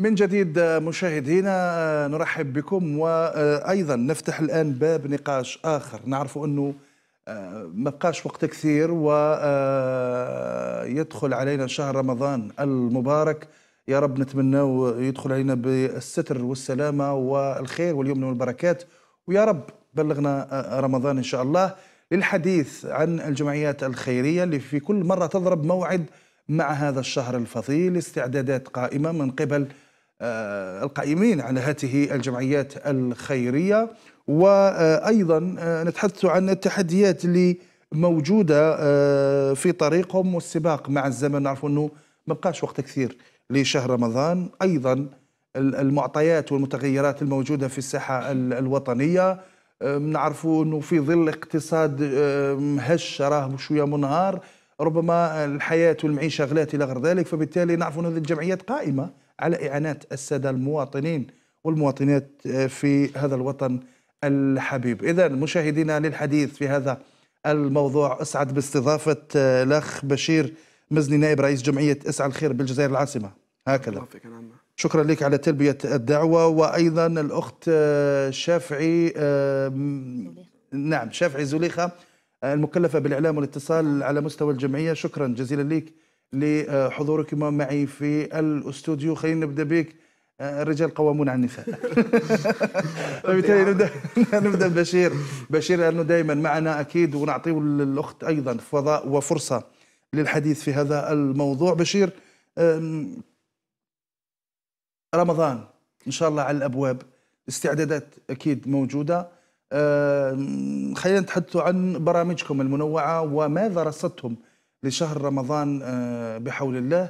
من جديد آه، مشاهدينا آه، نرحب بكم وايضا نفتح الان باب نقاش اخر نعرف انه آه، ما بقاش وقت كثير ويدخل علينا شهر رمضان المبارك يا رب نتمنى يدخل علينا بالستر والسلامه والخير واليمن والبركات ويا رب بلغنا رمضان ان شاء الله للحديث عن الجمعيات الخيريه اللي في كل مره تضرب موعد مع هذا الشهر الفضيل استعدادات قائمه من قبل آه، القائمين على هذه الجمعيات الخيرية وأيضا آه، نتحدث عن التحديات اللي موجودة آه، في طريقهم والسباق مع الزمن نعرف أنه ما بقاش وقت كثير لشهر رمضان أيضا المعطيات والمتغيرات الموجودة في الساحة الوطنية نعرفوا أنه في ظل اقتصاد مهش راه شوية منهار ربما الحياة والمعيشة غلات إلى غير ذلك فبالتالي نعرف أن هذه الجمعيات قائمة على اعانات السادة المواطنين والمواطنات آه، في هذا الوطن الحبيب إذا مشاهدينا للحديث في هذا الموضوع أسعد باستضافة آه، الأخ بشير مزني نائب رئيس جمعية اسعى الخير بالجزائر العاصمة هكذا شكرا لك على تلبية الدعوة وأيضا الأخت آه، شافعي نعم شافعي زليخة المكلفة بالإعلام والاتصال على مستوى الجمعية شكرا جزيلا لك لحضوركما معي في الاستوديو خلينا نبدا بك آه، الرجال قوامون على النساء فبالتالي نبدا نبدا بشير بشير لانه دائما معنا اكيد ونعطيه الاخت ايضا فضاء وفرصه للحديث في هذا الموضوع بشير رمضان ان شاء الله على الابواب استعدادات اكيد موجوده خلينا نتحدث عن برامجكم المنوعه وماذا رصدتم لشهر رمضان آه، بحول الله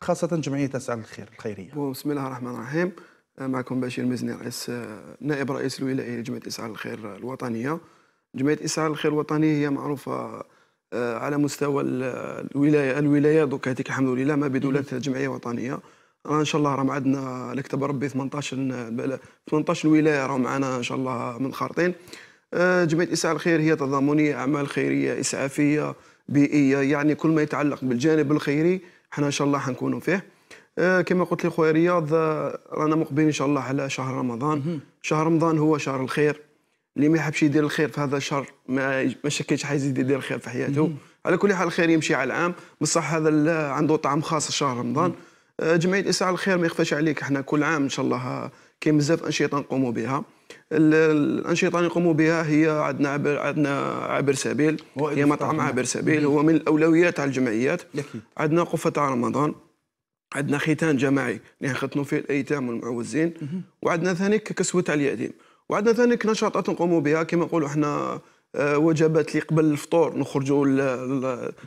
خاصة جمعية تسعى للخير الخيرية بسم الله الرحمن الرحيم آه، معكم بشير مزني رئيس آه، نائب رئيس الولائي لجمعية تسعى للخير الوطنية جمعية تسعى للخير الوطنية هي معروفة على مستوى الولاية الولاية دوك هذيك الحمد لله ما بدولة جمعية وطنية راه ان شاء الله راهم عندنا لكتب ربي 18 18 ولايه راهم معنا ان شاء الله خارطين جمعيه اسعاف الخير هي تضامنيه اعمال خيريه اسعافيه بيئيه يعني كل ما يتعلق بالجانب الخيري احنا ان شاء الله حنكونوا فيه آه، كما قلت لي خويا رياض آه، رانا مقبلين ان شاء الله على شهر رمضان شهر رمضان هو شهر الخير اللي ما يحبش يدير الخير في هذا الشهر ما ما شكيتش حيزيد يدير الخير في حياته على كل حال الخير يمشي على العام بصح هذا عنده طعم خاص شهر رمضان آه، جمعيه اسعاف الخير ما يخفاش عليك احنا كل عام ان شاء الله كاين بزاف انشطه نقوموا بها الانشطه اللي نقوموا بها هي عندنا عبر عندنا عبر سبيل هي مطعم عبر سبيل هو من الاولويات على الجمعيات عندنا قفه تاع رمضان عندنا ختان جماعي اللي نختنوا فيه الايتام والمعوزين وعندنا ثاني كسوه تاع اليتيم وعندنا ثاني نشاطات نقوموا بها كما نقولوا احنا آه، وجبات اللي قبل الفطور نخرجوا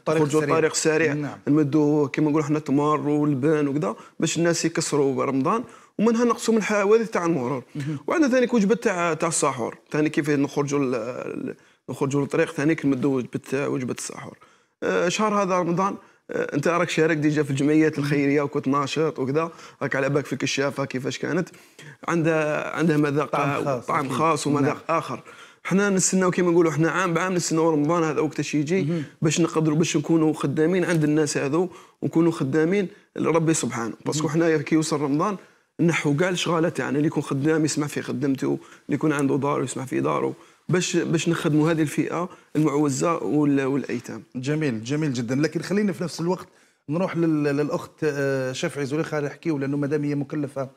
نخرجوا الطريق السريع نعم. نمدوا كما نقولوا احنا التمر واللبن وكذا باش الناس يكسروا رمضان ومنها نقصوا من الحوادث تاع المرور وعندنا ثاني وجبه تاع تاع الساحور ثاني كيف نخرجوا نخرجوا للطريق ثاني نمدوا وجبه وجبه الساحور آه، شهر هذا رمضان آه، انت راك شارك ديجا في الجمعيات الخيريه وكنت ناشط وكذا راك على بالك في الكشافه كيفاش كانت عندها عندها مذاق طعم آه، خاص ومذاق نعم. اخر حنا نستناو كيما نقولوا حنا عام بعام نستناو رمضان هذا وقتاش يجي باش نقدروا باش نكونوا خدامين عند الناس هذو ونكونوا خدامين لربي سبحانه باسكو حنايا كي يوصل رمضان نحو كاع الشغالات تاعنا يعني اللي يكون خدام يسمع في خدمته اللي يكون عنده دار يسمع في داره باش باش نخدموا هذه الفئه المعوزه والايتام جميل جميل جدا لكن خلينا في نفس الوقت نروح للاخت آه، شفعي زليخه نحكيو لانه مادام هي مكلفه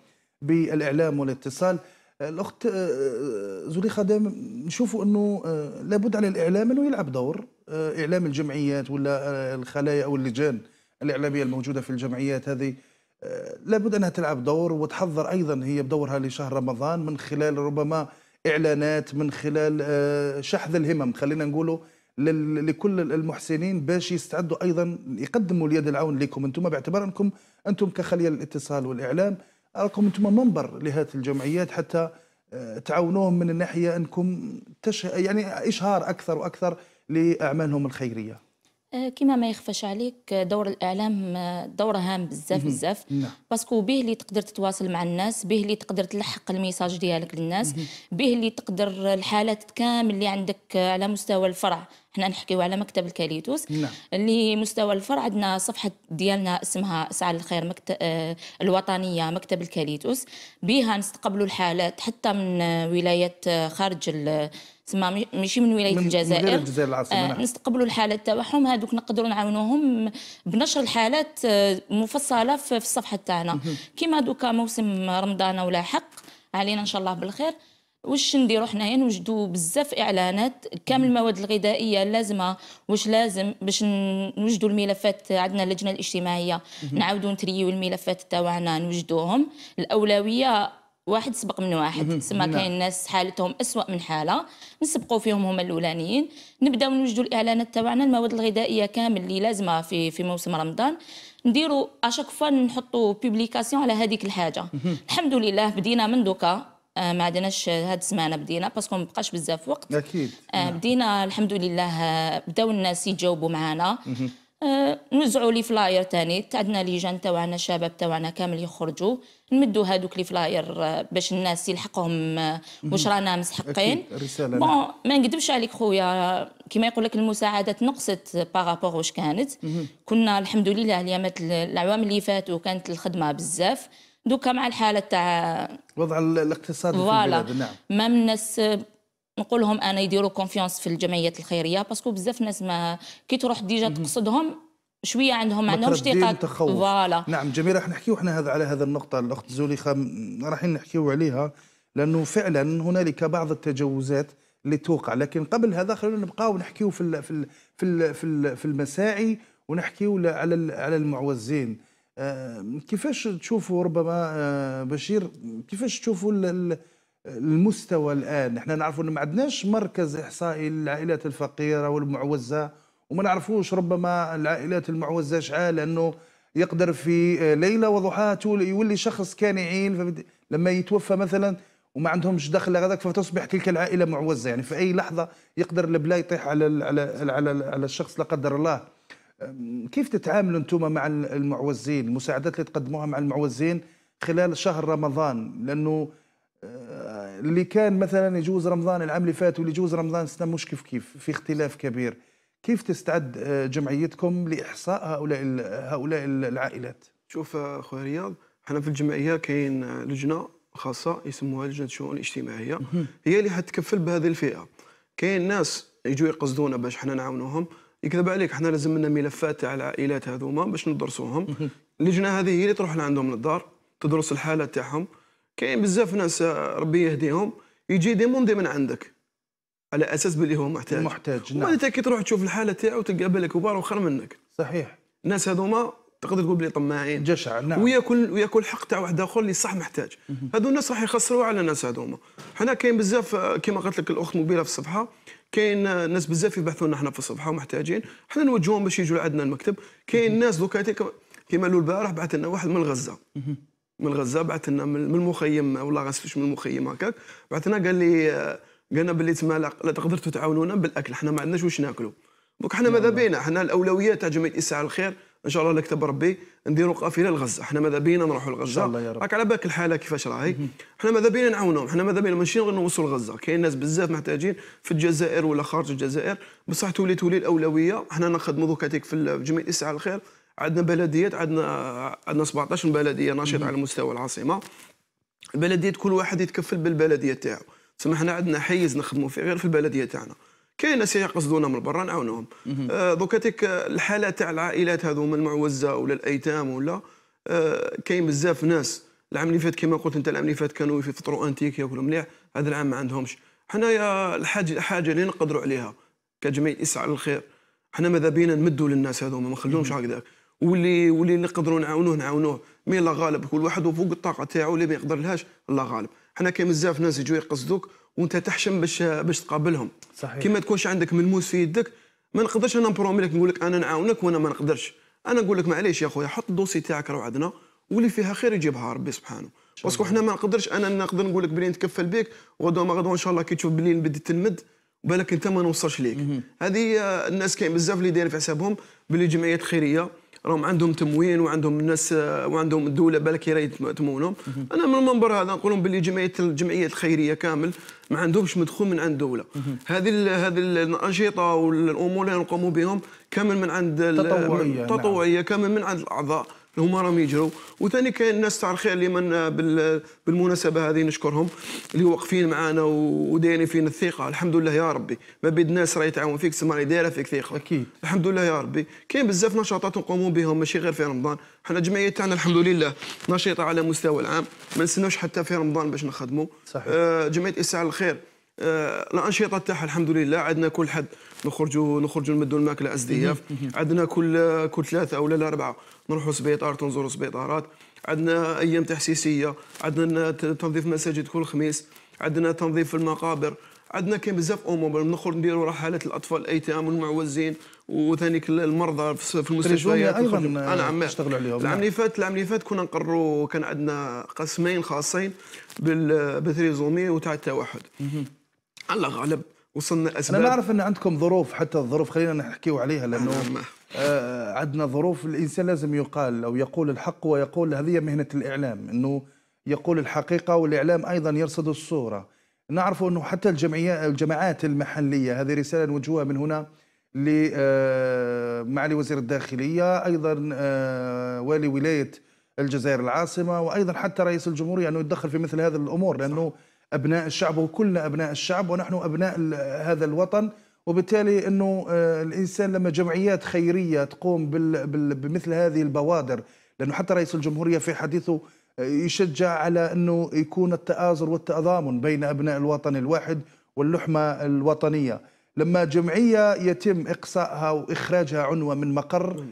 بالاعلام والاتصال الاخت آه، آه، زليخه دائما نشوفوا انه لابد على الاعلام انه يلعب دور اعلام الجمعيات ولا الخلايا او اللجان الاعلاميه الموجوده في الجمعيات هذه آه، لابد انها تلعب دور وتحضر ايضا هي بدورها لشهر رمضان من خلال ربما اعلانات من خلال آه، شحذ الهمم خلينا نقولوا لكل المحسنين باش يستعدوا ايضا يقدموا اليد العون لكم انتم باعتبار انكم انتم كخليه الاتصال والاعلام راكم انتم منبر لهذه الجمعيات حتى آه، تعاونوهم من الناحيه انكم تش... يعني اشهار اكثر واكثر لاعمالهم الخيريه. آه، كما ما يخفاش عليك آه، دور الاعلام آه، دوره هام بزاف بزاف نعم. باسكو به اللي تقدر تتواصل مع الناس به اللي تقدر تلحق الميساج ديالك للناس به اللي تقدر الحالات كامل اللي عندك على مستوى الفرع حنا نحكيو على مكتب الكاليتوس نعم. اللي مستوى الفرع عندنا صفحه ديالنا اسمها سعى الخير مكتب الوطنيه مكتب الكاليتوس بها نستقبلوا الحالات حتى من ولايات خارج تما ماشي من ولايه من الجزائر من الجزائر العاصمه آه نعم. نستقبلوا الحالات تاعهم هذوك نقدروا نعاونوهم بنشر الحالات آه، مفصله في الصفحه تاعنا كيما دوكا موسم رمضان ولا حق علينا ان شاء الله بالخير واش نديروا حنايا نوجدوا بزاف اعلانات كامل المواد الغذائيه اللازمه واش لازم باش نوجدوا الملفات عندنا اللجنه الاجتماعيه نعاودوا نتريو الملفات تاعنا نوجدوهم الاولويه واحد سبق من واحد تسمى نعم. كاين ناس حالتهم اسوء من حاله نسبقوا فيهم هما الاولانيين نبداو نوجدوا الاعلانات تاعنا المواد الغذائيه كامل اللي لازمه في في موسم رمضان نديروا اشاك فوا نحطوا بوبليكاسيون على هذيك الحاجه الحمد لله بدينا من دوكا آه، ما عندناش هاد السمانه بدينا باسكو ما بقاش بزاف وقت اكيد آه، نعم. بدينا الحمد لله آه، بداو الناس يتجاوبوا معنا آه، نوزعوا لي فلاير تاني عندنا لي جان تاعنا الشباب تاعنا كامل يخرجوا نمدوا هذوك لي فلاير آه، باش الناس يلحقهم آه، واش رانا مسحقين بون ما نكذبش عليك خويا كيما يقول لك المساعدات نقصت باغابوغ واش كانت كنا الحمد لله اليامات العوام اللي فاتوا كانت الخدمه بزاف دوكا مع الحاله تاع وضع الاقتصادي في البلاد نعم ما من الناس نقول لهم انا يديروا كونفيونس في الجمعيات الخيريه باسكو بزاف ناس ما كي تروح ديجا تقصدهم شويه عندهم ما عندهمش ثقه فوالا نعم جميل راح نحكيو احنا هذا على هذا النقطه الاخت زوليخه رايحين نحكيو عليها لانه فعلا هنالك بعض التجاوزات اللي توقع لكن قبل هذا خلونا نبقاو نحكيو في الـ في الـ في الـ في, الـ في المساعي ونحكيو على على المعوزين آه، كيفاش تشوفوا ربما آه، بشير كيفاش تشوفوا المستوى الان احنا نعرفوا ان ما عندناش مركز احصائي للعائلات الفقيره والمعوزه وما نعرفوش ربما العائلات المعوزه شحال لانه يقدر في ليله وضحاها يولي شخص كان يعين لما يتوفى مثلا وما عندهمش دخل هذاك فتصبح تلك العائله معوزه يعني في اي لحظه يقدر البلا يطيح على ال على ال على, ال على الشخص لا قدر الله كيف تتعاملوا انتم مع المعوزين المساعدات اللي تقدموها مع المعوزين خلال شهر رمضان لانه آه، اللي كان مثلا يجوز رمضان العام اللي فات واللي يجوز رمضان السنه مش كيف كيف في اختلاف كبير كيف تستعد آه، جمعيتكم لاحصاء هؤلاء هؤلاء العائلات شوف آه، خويا رياض احنا في الجمعيه كاين لجنه خاصه يسموها لجنه الشؤون الاجتماعيه هي اللي حتكفل بهذه الفئه كاين ناس يجوا يقصدونا باش حنا نعاونوهم يكذب عليك حنا لازم لنا ملفات تاع العائلات هذوما باش ندرسوهم اللجنه هذه هي اللي تروح لعندهم للدار تدرس الحاله تاعهم كاين بزاف ناس آه، ربي يهديهم يجي ديموندي من عندك على اساس باللي هو محتاج محتاج نعم وانت كي تروح تشوف الحاله تاعو تلقى بالك كبار وخر منك صحيح الناس هذوما تقدر تقول بلي طماعين جشع نعم وياكل وياكل حق تاع واحد اخر اللي صح محتاج هذو الناس راح يخسروا على الناس هذوما حنا كاين بزاف آه، كما قالت لك الاخت مبيله في الصفحه كاين آه، ناس بزاف يبحثوا لنا حنا في الصفحه ومحتاجين حنا نوجهوهم باش يجوا لعندنا المكتب كاين ناس دوكا كيما لو البارح بعث لنا واحد من غزه من غزه بعث لنا من المخيم والله غاسفش من المخيم هكاك بعثنا قال لي قالنا باللي تما لا تقدروا تعاونونا بالاكل حنا ما عندناش واش ناكلوا دوك حنا ماذا نعم. بينا حنا الاولويه تاع جمعيه اسعاف الخير ان شاء الله لك تبر ربي نديروا قافله لغزه حنا ماذا بينا نروحوا لغزه ان شاء الله يا راك على بالك الحاله كيفاش راهي حنا ماذا بينا نعاونهم حنا ماذا بينا ماشي غير نوصلوا لغزه كاين ناس بزاف محتاجين في الجزائر ولا خارج الجزائر بصح تولي تولي الاولويه حنا نخدموا دوك في جمعيه اسعاف الخير عندنا بلديات عندنا عندنا 17 بلديه ناشطه على مستوى العاصمه البلديات كل واحد يتكفل بالبلديه تاعو تسمى حنا عندنا حيز نخدموا فيه غير في البلديه تاعنا كاين ناس يقصدونا من برا نعاونوهم آه دوكا تيك الحاله تاع العائلات هذوما المعوزه ولا الايتام ولا آه، كاين بزاف ناس العام اللي فات كما قلت انت العام اللي فات كانوا يفطروا انتيك ياكلوا مليح هذا العام ما عندهمش حنايا الحاجه الحاجه اللي نقدروا عليها كجميع اسعى للخير حنا ماذا بينا نمدوا للناس هذوما ما نخليهمش هكذاك واللي واللي نقدروا نعاونوه نعاونوه مي الله غالب كل واحد وفوق الطاقه تاعو اللي ما يقدرلهاش الله غالب حنا كاين بزاف ناس يجوا يقصدوك وانت تحشم باش باش تقابلهم صحيح كي ما تكونش عندك ملموس في يدك ما نقدرش انا نبرومي لك نقول لك انا نعاونك وانا ما نقدرش انا نقول لك معليش يا خويا حط الدوسي تاعك راه عندنا واللي فيها خير يجيبها ربي سبحانه باسكو حنا ما نقدرش انا نقدر نقول لك بلي نتكفل بك غدوه ما غدوه ان شاء الله كي تشوف بلي نبدي تنمد بالك انت ما نوصلش ليك هذه آه، الناس كاين بزاف اللي داير في حسابهم بلي جمعيات خيريه راهم عندهم تموين وعندهم الناس آه، وعندهم الدوله بالك راهي تمونهم انا من المنبر هذا نقول لهم باللي جمعيه الجمعيات الخيريه كامل ما عندهمش مدخول من عند الدوله هذه هذه الانشطه والامور اللي نقوموا بهم كامل من عند تطوعيه نعم. تطوعيه نعم. كامل من عند الاعضاء هما راهم يجروا وثاني كاين الناس تاع الخير اللي من بالمناسبه هذه نشكرهم اللي واقفين معانا ودايرين فينا الثقه الحمد لله يا ربي ما بيد ناس راهي تعاون فيك تسمى دايره فيك ثقه اكيد الحمد لله يا ربي كاين بزاف نشاطات نقوموا بهم ماشي غير في رمضان حنا الجمعيه تاعنا الحمد لله نشيطه على مستوى العام ما نستناوش حتى في رمضان باش نخدموا صحيح. آه جمعيه اسعاف الخير آه، الانشطه تاعها الحمد لله عندنا كل حد نخرجوا نخرجوا نمدوا الماكله ازدياف عندنا كل كل ثلاثه ولا اربعه نروحوا سبيطار تنزوروا سبيطارات عندنا ايام تحسيسيه عندنا تنظيف مساجد كل خميس عندنا تنظيف المقابر عندنا كاين بزاف امور نخرج نديروا رحلات الاطفال الايتام والمعوزين وثانيك المرضى في المستشفيات آه، انا عم نشتغل عليهم نعم. العام اللي فات العام اللي فات كنا نقروا كان عندنا قسمين خاصين بالتريزومي وتاع التوحد الله غالب وصلنا اسباب انا نعرف ان عندكم ظروف حتى الظروف خلينا نحكيو عليها لانه نعم. آه عندنا ظروف الانسان لازم يقال او يقول الحق ويقول هذه مهنه الاعلام انه يقول الحقيقه والاعلام ايضا يرصد الصوره نعرف انه حتى الجمعيات الجماعات المحليه هذه رساله نوجهها من هنا لمعالي آه، وزير الداخليه ايضا آه، والي ولايه الجزائر العاصمه وايضا حتى رئيس الجمهوريه انه يتدخل في مثل هذه الامور لانه صح. أبناء الشعب وكلنا أبناء الشعب ونحن أبناء هذا الوطن وبالتالي أنه آه، الإنسان لما جمعيات خيرية تقوم بمثل هذه البوادر لأنه حتى رئيس الجمهورية في حديثه آه، يشجع على أنه يكون التآزر والتضامن بين أبناء الوطن الواحد واللحمة الوطنية لما جمعية يتم إقصائها وإخراجها عنوة من مقر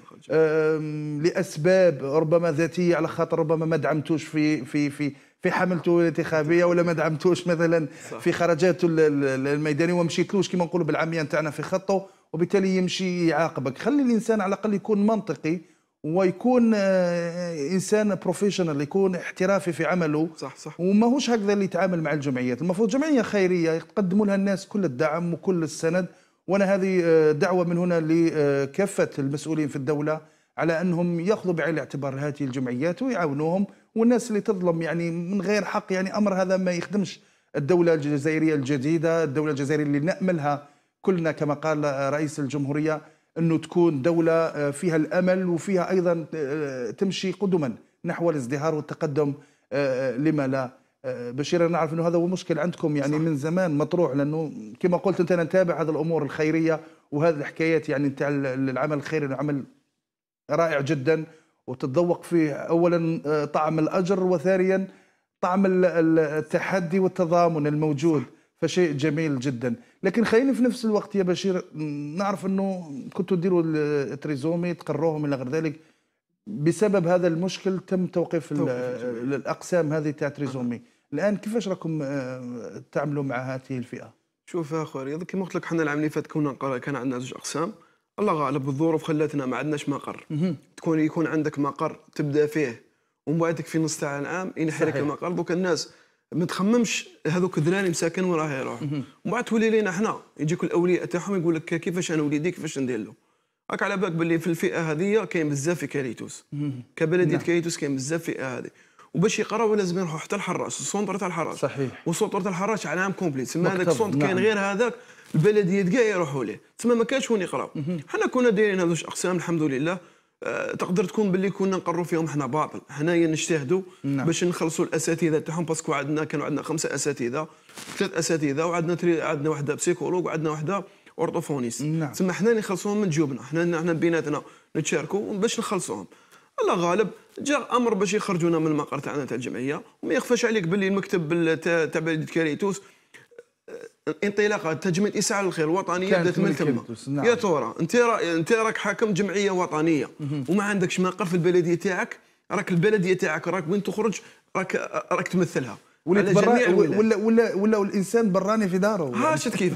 لأسباب ربما ذاتية على خاطر ربما ما دعمتوش في في في في حملته الانتخابيه ولا ما دعمتوش مثلا في خرجاته الميدانيه وما مشيتلوش كما نقولوا بالعاميه نتاعنا في خطه وبالتالي يمشي يعاقبك خلي الانسان على الاقل يكون منطقي ويكون آه، انسان بروفيشنال يكون احترافي في عمله صح صح وماهوش هكذا اللي يتعامل مع الجمعيات المفروض جمعيه خيريه يقدموا لها الناس كل الدعم وكل السند وانا هذه آه، دعوه من هنا لكافه آه، المسؤولين في الدوله على انهم ياخذوا بعين الاعتبار هذه الجمعيات ويعاونوهم والناس اللي تظلم يعني من غير حق يعني امر هذا ما يخدمش الدوله الجزائريه الجديده الدوله الجزائريه اللي ناملها كلنا كما قال رئيس الجمهوريه انه تكون دوله آه، فيها الامل وفيها ايضا آه، تمشي قدما نحو الازدهار والتقدم آه، لما لا بشير انا نعرف انه هذا هو مشكل عندكم يعني صح. من زمان مطروح لانه كما قلت انت نتابع هذه الامور الخيريه وهذه الحكايات يعني نتاع العمل الخيري عمل رائع جدا وتتذوق فيه اولا آه، طعم الاجر وثانيا طعم التحدي والتضامن الموجود فشيء جميل جدا لكن خليني في نفس الوقت يا بشير نعرف انه كنتوا تديروا التريزومي تقروهم الى غير ذلك بسبب هذا المشكل تم توقيف, توقيف آه، الاقسام هذه تاع تريزومي الان كيفاش راكم آه، تعملوا مع هذه الفئه شوف يا اخويا كما قلت لك حنا العام اللي فات كنا كان عندنا زوج اقسام الله غالب الظروف خلتنا ما عندناش مقر تكون يكون عندك مقر تبدا فيه ومن بعدك في نص تاع العام ينحرك المقر دوك الناس ما تخممش هذوك الدراري مساكن وين يروح ومن بعد تولي لينا حنا يجيك الاولياء تاعهم يقول لك كيفاش انا وليدي كيفاش ندير له راك على بالك باللي في الفئه هذه كاين بزاف في كاريتوس كبلديه نعم. كاريتوس كاين بزاف في الفئه هذه وباش يقراو لازم يروحوا حتى الحراس السونتر تاع الحراس صحيح والسونتر تاع الحراس على عام كومبليت سما هذاك السونتر كاين نعم. غير هذاك البلديات كاع يروحوا ليه تسمى ما كانش وين يقراو حنا كنا دايرين هذوش اقسام الحمد لله أه تقدر تكون باللي كنا نقروا فيهم حنا باطل حنايا نجتهدوا نعم. باش نخلصوا الاساتذه تاعهم باسكو عندنا كانوا عندنا خمسه اساتذه ثلاث اساتذه وعندنا تري... عندنا وحده بسيكولوج وعندنا وحده اورطوفونيست تما نعم. تسمى حنا اللي نخلصوهم من جيوبنا حنا حنا بيناتنا نتشاركوا باش نخلصوهم الله غالب جاء امر باش يخرجونا من المقر تاعنا تاع الجمعيه وما يخفاش عليك باللي المكتب تاع بلديه كاريتوس انطلاقه تجميل اسعى الخير الوطنيه بدات من تما نعم. يا ترى انت را... انت راك حاكم جمعيه وطنيه وما عندكش مقر في البلديه تاعك راك البلديه تاعك راك وين تخرج راك راك تمثلها ولا ولا ولا ولا الانسان براني في داره ها شفت كيف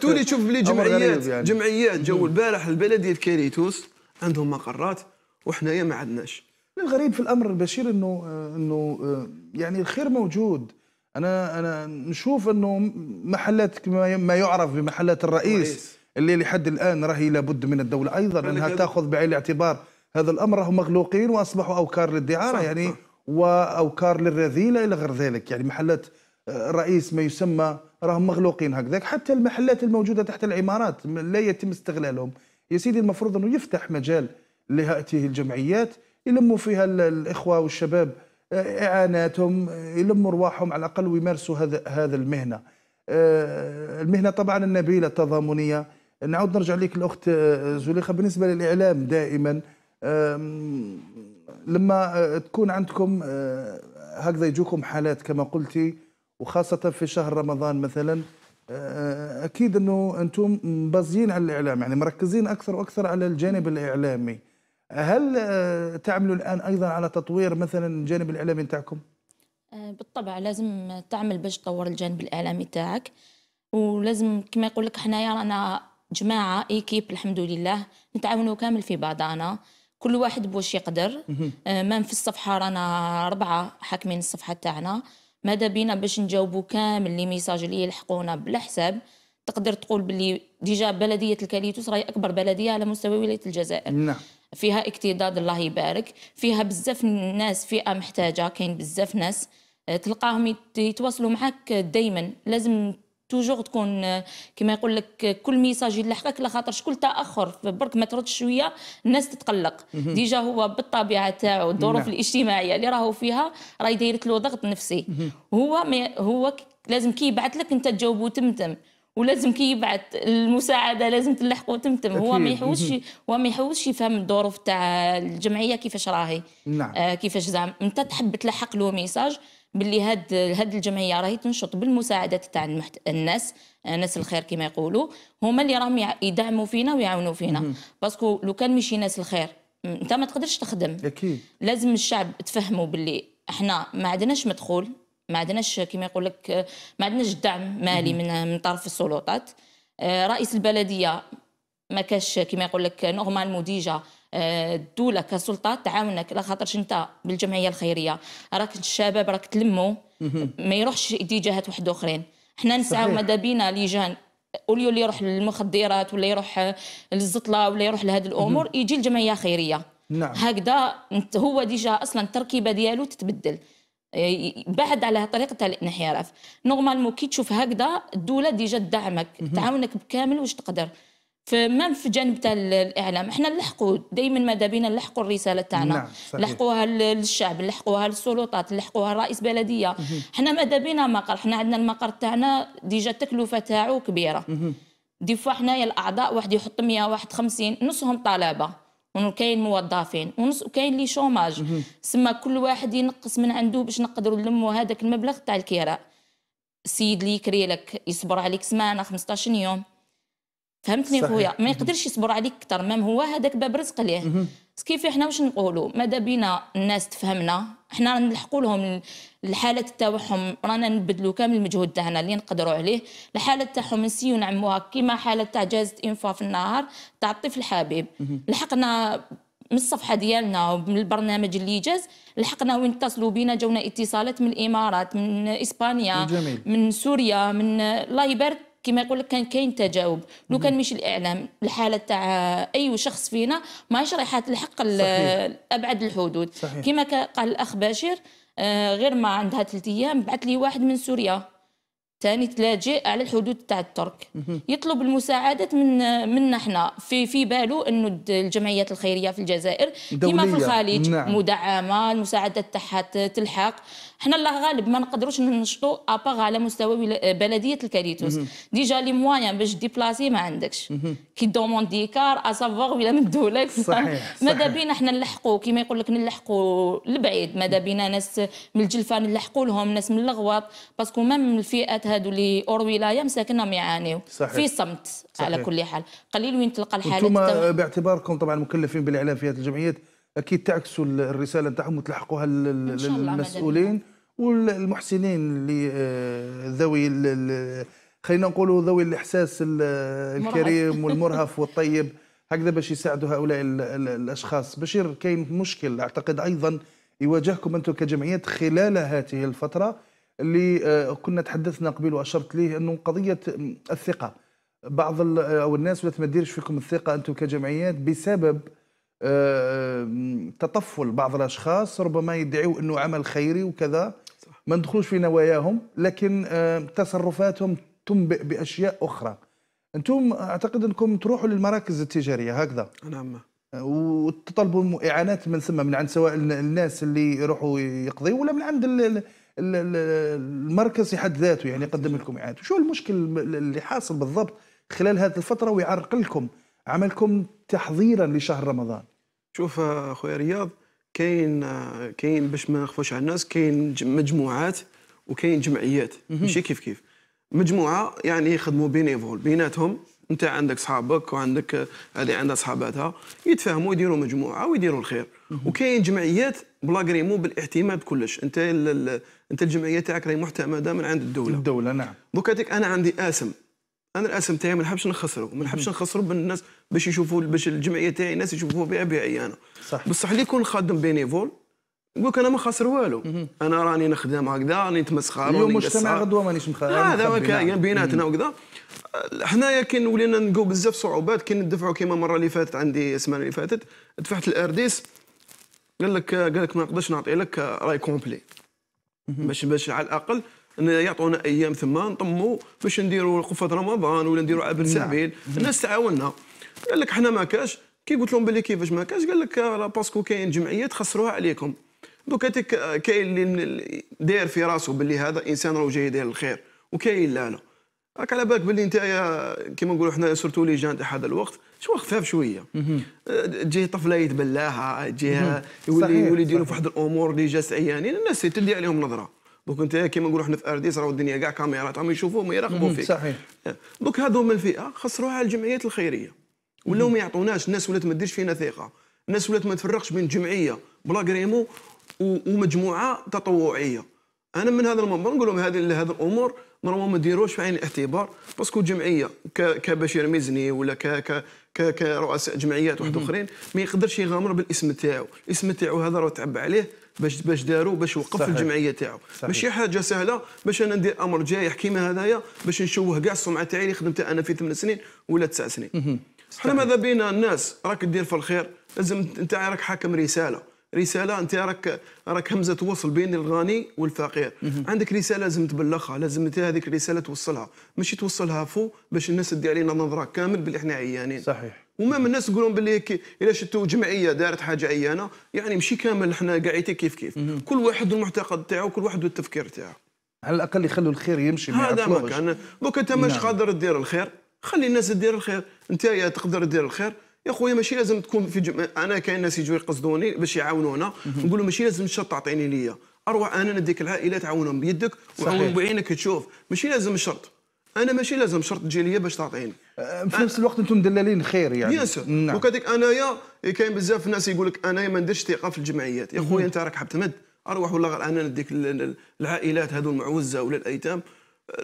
تولي تشوف بلي جمعيات يعني. جمعيات جو البارح البلديه كاريتوس عندهم مقرات وحنايا ما عندناش الغريب في الامر البشير انه انه آه، يعني الخير موجود انا انا نشوف انه محلات ما يعرف بمحلات الرئيس, الرئيس. اللي لحد الان راهي لابد من الدوله ايضا انها تاخذ بعين الاعتبار هذا الامر راهم مغلوقين واصبحوا اوكار للدعاره يعني واوكار للرذيله الى غير ذلك يعني محلات آه، رئيس ما يسمى راهم مغلوقين هكذاك حتى المحلات الموجوده تحت العمارات لا يتم استغلالهم يا سيدي المفروض انه يفتح مجال لهاته الجمعيات يلموا فيها الاخوه والشباب اعاناتهم يلموا ارواحهم على الاقل ويمارسوا هذا هذا المهنه آه، المهنه طبعا النبيله التضامنيه نعود نرجع لك الاخت آه، زليخه بالنسبه للاعلام دائما لما آه، تكون عندكم هكذا يجوكم حالات كما قلتي وخاصه في شهر رمضان مثلا اكيد انه انتم مبزين على الاعلام يعني مركزين اكثر واكثر على الجانب الاعلامي هل آه، تعملوا الآن أيضا على تطوير مثلا الجانب الإعلامي نتاعكم؟ آه، بالطبع لازم تعمل باش تطور الجانب الإعلامي تاعك ولازم كما يقول لك حنايا رانا جماعة إيكيب الحمد لله نتعاونوا كامل في بعضنا كل واحد بوش يقدر آه، مام في الصفحة رانا أربعة حاكمين الصفحة تاعنا ماذا بينا باش نجاوبوا كامل لي ميساج اللي يلحقونا بلا حساب تقدر تقول باللي ديجا بلديه الكاليتوس راهي اكبر بلديه على مستوى ولايه الجزائر نعم فيها اكتداد الله يبارك فيها بزاف ناس فئه محتاجه كاين بزاف ناس آه، تلقاهم يتواصلوا معك دائما لازم توجور تكون آه، كما يقول لك آه، كل ميساج يلحقك خاطر شكون تاخر برك ما تردش شويه الناس تتقلق ديجا هو بالطبيعه تاعو الظروف نعم. الاجتماعيه اللي راهو فيها راهي دايرت له ضغط نفسي هو هو لازم كي يبعث لك انت تجاوبه تمتم ولازم كي يبعث المساعده لازم تلحق وتمتم هو ما يحوسش هو ما يحوسش يفهم الظروف تاع الجمعيه كيفاش راهي نعم. آه كيفاش زعما انت تحب تلحق له ميساج باللي هاد هاد الجمعيه راهي تنشط بالمساعدات تاع المحت... الناس آه، ناس الخير كما يقولوا هما اللي راهم يدعموا فينا ويعاونوا فينا باسكو لو كان ماشي ناس الخير انت ما تقدرش تخدم اكيد لازم الشعب تفهموا باللي احنا ما عندناش مدخول ما عندناش كما يقول لك ما عندناش دعم مالي من من طرف السلطات آه، رئيس البلديه ما كاش كما يقول لك نورمال مديجه آه، الدوله كسلطه تعاونك على خاطرش انت بالجمعيه الخيريه راك الشباب راك تلمو ما يروحش اتجاهات واحد اخرين حنا نسعاو ماذا بينا لي جان اوليو اللي يروح للمخدرات ولا يروح للزطله ولا يروح لهذه الامور يجي الجمعيه خيريه نعم. هكذا هو ديجا اصلا التركيبه ديالو تتبدل بعد على طريقه تاع الانحراف نورمالمون كي تشوف هكذا الدوله ديجا تدعمك تعاونك بكامل واش تقدر فمام في جانب تاع الاعلام احنا نلحقوا دائما ماذا بينا نلحقوا الرساله تاعنا نعم، نلحقوها للشعب نلحقوها للسلطات نلحقوها لرئيس بلديه احنا ماذا بينا مقر احنا عندنا المقر تاعنا ديجا التكلفه تاعو كبيره دي فوا حنايا الاعضاء واحد يحط 100 واحد 50 نصهم طلبه وكاين موظفين ونص وكاين لي شوماج سما كل واحد ينقص من عنده باش نقدروا نلموا هذاك المبلغ تاع الكراء السيد اللي يكري لك يصبر عليك سمانه 15 يوم فهمتني خويا ما يقدرش يصبر عليك اكثر مام هو هذاك باب رزق ليه كيف احنا واش نقولوا ماذا بينا الناس تفهمنا احنا نلحقوا لهم الحالات تاعهم رانا نبدلوا كامل المجهود تاعنا اللي نقدروا عليه الحاله تاعهم نسيو نعموها كيما حاله تاع جازت انفا في النهار تاع الطفل حبيب لحقنا من الصفحه ديالنا ومن البرنامج اللي جاز لحقنا وين اتصلوا بينا جونا اتصالات من الامارات من اسبانيا جميل. من سوريا من الله يبارك كما يقول لك كان كاين تجاوب لو كان مش الاعلام الحاله تاع اي شخص فينا ماهيش رايحه تلحق ابعد الحدود كما قال الاخ بشير آه، غير ما عندها ثلاث ايام بعث لي واحد من سوريا ثاني تلاجئ على الحدود تاع الترك يطلب المساعدة من منا حنا في في باله انه الجمعيات الخيريه في الجزائر كما في الخليج نعم. مدعمه المساعده تاعها تلحق حنا الله غالب ما نقدروش ننشطوا اباغ على مستوى آه، بلديه الكاريتوس ديجا لي موان باش ديبلاسي ما عندكش كي دوموندي كار اسافوغ ولا ما صحيح ماذا بينا حنا نلحقوا كيما يقول لك نلحقوا البعيد ماذا بينا ناس من الجلفه نلحقوا لهم ناس من الغواط باسكو ميم الفئات هادو اللي اور ولايه مساكنهم يعانيوا في صمت صحيح. على كل حال قليل وين تلقى الحالات انتم باعتباركم طبعا مكلفين بالاعلام في هذه الجمعيات اكيد تعكسوا الرساله نتاعهم وتلحقوها للمسؤولين والمحسنين اللي آه، ذوي خلينا نقولوا ذوي الاحساس الكريم والمرهف والطيب هكذا باش يساعدوا هؤلاء الاشخاص بشير كاين مشكل اعتقد ايضا يواجهكم انتم كجمعيات خلال هذه الفتره اللي آه، كنا تحدثنا قبل واشرت ليه انه قضيه الثقه بعض آه، او الناس ما تديرش فيكم الثقه انتم كجمعيات بسبب تطفل بعض الاشخاص ربما يدعوا انه عمل خيري وكذا ما ندخلوش في نواياهم لكن تصرفاتهم تنبئ باشياء اخرى انتم اعتقد انكم تروحوا للمراكز التجاريه هكذا نعم وتطلبوا اعانات من ثم من عند سواء الناس اللي يروحوا يقضيوا ولا من عند المركز حد ذاته يعني يقدم لكم اعانات شو المشكل اللي حاصل بالضبط خلال هذه الفتره ويعرقلكم عملكم تحضيرا لشهر رمضان شوف آه، اخويا رياض كاين كاين باش ما نخفوش على الناس كاين مجموعات وكاين جمعيات ماشي كيف كيف مجموعه يعني يخدموا بينيفول بيناتهم انت عندك صحابك وعندك هذه عندها صحاباتها يتفاهموا يديروا مجموعه ويديروا الخير وكاين جمعيات غريمو بالاعتماد كلش انت انت الجمعيه تاعك راهي معتمده من عند الدوله الدوله نعم دوكا انا عندي اسم انا الاسم تاعي ما نحبش نخسره ما نحبش نخسره بالناس باش يشوفوا باش الجمعيه تاعي الناس يشوفوا بها بها انا يعني. صح بصح اللي يكون خادم بينيفول لك انا ما خاسر والو انا راني نخدم هكذا راني نتمسخر اليوم مجتمع غدوه مانيش مخالف هذا نعم. يعني بيناتنا وكذا حنايا كي ولينا نلقاو بزاف صعوبات كي ندفعوا كيما المره اللي فاتت عندي السمانه اللي فاتت دفعت الارديس قال لك قال لك ما نقدرش نعطي لك راي كومبلي باش باش على الاقل يعطونا ايام ثم نطموا باش نديروا قفه رمضان ولا نديروا عبد السبيل الناس تعاوننا قال لك حنا ما كاش كي قلت لهم بلي كيفاش ما كاش قال لك راه باسكو كاين جمعيه تخسروها عليكم دوك كاين اللي داير في راسه بلي هذا انسان راه جاي يدير الخير وكاين لا لا راك على بالك باللي انت كيما نقولوا حنا سورتو لي جان تاع هذا الوقت شو خفاف شويه أه، تجي طفله يتبلاها تجيها يولي يولي يديروا في واحد الامور اللي جات عيانين الناس تدي عليهم نظره دوك انت كيما نقولوا حنا في ارديس راهو الدنيا كاع كاميرات راهم يشوفوهم يراقبوا فيك صحيح أه، دوك هذوما الفئه خسروها الجمعيات الخيريه ولاو ما يعطوناش الناس ولات ما ديرش فينا ثقه الناس ولات ما تفرقش بين جمعيه بلا كريمو ومجموعه تطوعيه انا من هذا المنبر نقول لهم هذه هذه الامور نورمال ما ديروش في عين الاعتبار باسكو جمعيه كبشير مزني ولا ك ك ك كرؤساء جمعيات واحد اخرين ما يقدرش يغامر بالاسم تاعو الاسم تاعو هذا راه تعب عليه باش باش داروا باش وقف صحيح. الجمعيه تاعو ماشي حاجه سهله باش انا ندير امر جاي كيما هذايا باش نشوه كاع السمعه تاعي اللي خدمتها انا في ثمان سنين ولا تسع سنين احنا ماذا بينا الناس راك دير في الخير لازم انت راك حاكم رساله رساله انت راك راك همزه توصل بين الغني والفقير عندك رساله لازم تبلغها لازم انت هذيك الرساله توصلها ماشي توصلها فو باش الناس تدي علينا نظره كامل باللي احنا عيانين صحيح ومام الناس يقولون باللي الا شتو جمعيه دارت حاجه عيانه يعني ماشي كامل احنا قاعدين كيف كيف كل واحد والمعتقد تاعو كل واحد والتفكير تاعو على الاقل يخلوا الخير يمشي هذا ما كان دوك انت ماش نعم. قادر دير الخير خلي الناس تدير الخير انت يا تقدر دير الخير يا خويا ماشي لازم تكون في جم... انا كاين ناس يجوا يقصدوني باش يعاونونا نقول لهم ماشي لازم الشر تعطيني ليا اروع انا نديك العائله تعاونهم بيدك وعاون بعينك تشوف ماشي لازم الشرط انا ماشي لازم شرط تجي ليا باش تعطيني آه، في نفس الوقت انتم دلالين خير يعني ياسر نعم. وكذلك انايا كاين بزاف الناس يقول لك انايا ما نديرش ثقه في الجمعيات يا خويا انت راك حاب تمد اروح ولا غير انا نديك العائلات هذو المعوزه ولا الايتام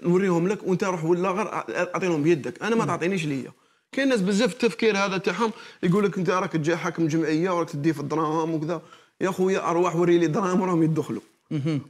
نوريهم لك وانت روح ولا غير اعطيهم بيدك انا ما تعطينيش ليا كاين ناس بزاف التفكير هذا تاعهم يقول لك انت راك جاي حاكم جمعيه وراك تدي في الدراهم وكذا يا خويا ارواح وري لي دراهم وراهم يدخلوا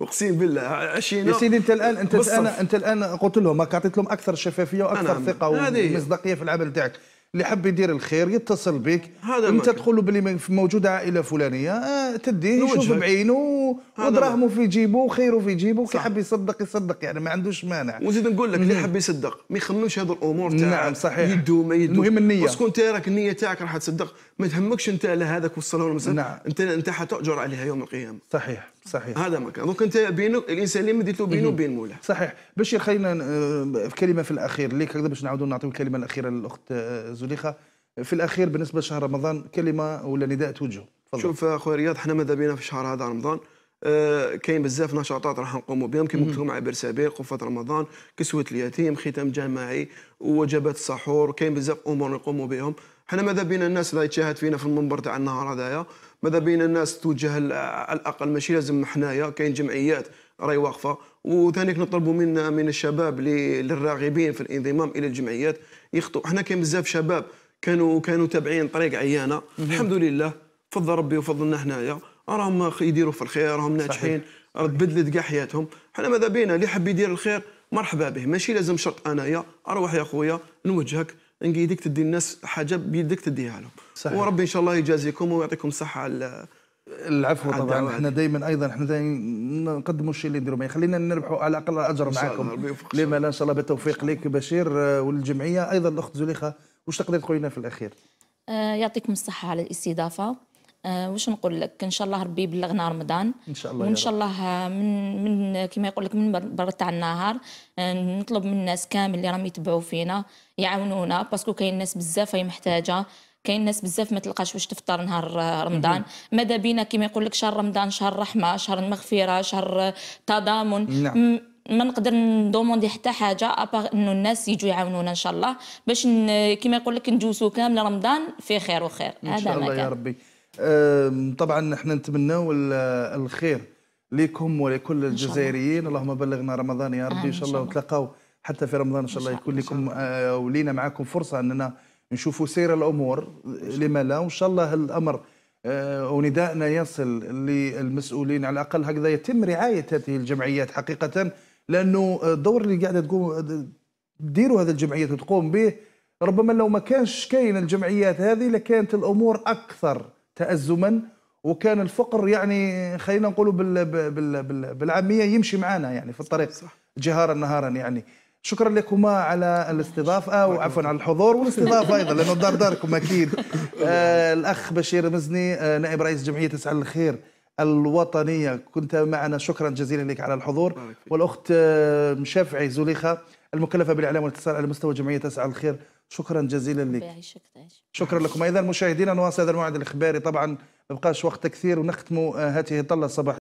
اقسم بالله عشينا يا سيدي انت الان انت الان انت الان قلت لهم راك اعطيت لهم اكثر شفافيه واكثر ثقه ومصداقيه في العمل تاعك اللي حب يدير الخير يتصل بك هذا انت تقول له باللي موجوده عائله فلانيه آه تديه يشوف بعينه ودراهمه في جيبه وخيره في جيبه كي حب يصدق يصدق يعني ما عندوش مانع ونزيد نقول لك اللي حب يصدق ما يخممش هذه الامور تاع نعم صحيح يدو ما يدو المهم النيه بس انت راك النيه تاعك راح تصدق ما تهمكش انت على هذاك وصل ولا مسافه نعم. انت انت حتؤجر عليها يوم القيامه صحيح صحيح هذا مكان دونك انت بينك الانسان اللي مديته بينه وبين مولاه صحيح باش خلينا آه، كلمه في الاخير ليك هكذا باش نعاودوا نعطيو الكلمه الاخيره للاخت آه، زليخه في الاخير بالنسبه لشهر رمضان كلمه ولا نداء توجه فضل. شوف اخويا آه، رياض حنا ماذا بينا في شهر هذا رمضان آه كاين بزاف نشاطات راح نقوموا بهم كما قلت لكم عبر سبيل قفة رمضان كسوة اليتيم ختام جماعي وجبات السحور كاين بزاف امور نقوموا بهم حنا ماذا بينا الناس اللي يتشاهد فينا في المنبر تاع النهار هذايا ماذا بينا الناس توجه على الاقل ماشي لازم حنايا كاين جمعيات راهي واقفه وثانيك نطلبوا من من الشباب للراغبين في الانضمام الى الجمعيات يخطوا حنا كاين بزاف شباب كانوا كانوا تابعين طريق عيانه الحمد لله فضل ربي وفضلنا حنايا راهم يديروا في الخير راهم ناجحين تبدلت كاع حياتهم حنا ماذا بينا اللي حب يدير الخير مرحبا به ماشي لازم شرط انايا اروح يا خويا نوجهك انك يدك تدي الناس حاجه بيدك تديها لهم صحيح. وربي ان شاء الله يجازيكم ويعطيكم الصحه على العفو طبعا احنا دائما ايضا احنا دايما نقدموا الشيء اللي نديروا خلينا نربحوا على الاقل اجر معاكم لما لا ان شاء الله بالتوفيق لك بشير آه، وللجمعيه ايضا الاخت زليخه واش تقدر تقول لنا في الاخير؟ آه يعطيكم الصحه على الاستضافه آه، واش نقول لك ان شاء الله ربي يبلغنا رمضان ان شاء الله وان شاء الله من من كما يقول لك من بر تاع النهار آه، نطلب من الناس كامل اللي راهم يتبعوا فينا يعاونونا باسكو كاين ناس بزاف هي محتاجه كاين ناس بزاف ما تلقاش واش تفطر نهار رمضان ماذا بينا كما يقول لك شهر رمضان شهر رحمه شهر المغفره شهر تضامن نعم. ما نقدر ندوموندي حتى حاجه ابغ انه الناس يجوا يعاونونا ان شاء الله باش كما يقول لك ندوسو كامل رمضان في خير وخير هذا ان شاء الله يا ربي طبعا احنا نتمناو الخير لكم ولكل الجزائريين اللهم بلغنا رمضان يا ربي ان شاء الله ونتلاقاو حتى في رمضان ان شاء الله يكون لكم آه، ولينا معكم فرصه اننا نشوفوا سير الامور لما لا وان شاء الله الامر آه، ونداءنا يصل للمسؤولين على الاقل هكذا يتم رعايه هذه الجمعيات حقيقه لانه الدور اللي قاعده تقوم تديروا هذه الجمعيات وتقوم به ربما لو ما كانش كاين الجمعيات هذه لكانت الامور اكثر تأزما وكان الفقر يعني خلينا نقولوا بال بال بال بالعاميه يمشي معنا يعني في الطريق صح. جهارا نهارا يعني شكرا لكما على الاستضافه وعفوا على الحضور والاستضافه ايضا لانه دار داركم اكيد آه الاخ بشير مزني آه نائب رئيس جمعيه تسعى الخير الوطنيه كنت معنا شكرا جزيلا لك على الحضور والاخت آه شافعي زليخه المكلفه بالاعلام والاتصال على مستوى جمعيه تسعى الخير شكرا جزيلا لك شكرا لكم اذا مشاهدينا نواصل هذا الموعد الاخباري طبعا ما بقاش وقت كثير ونختم آه، هذه الطله الصباح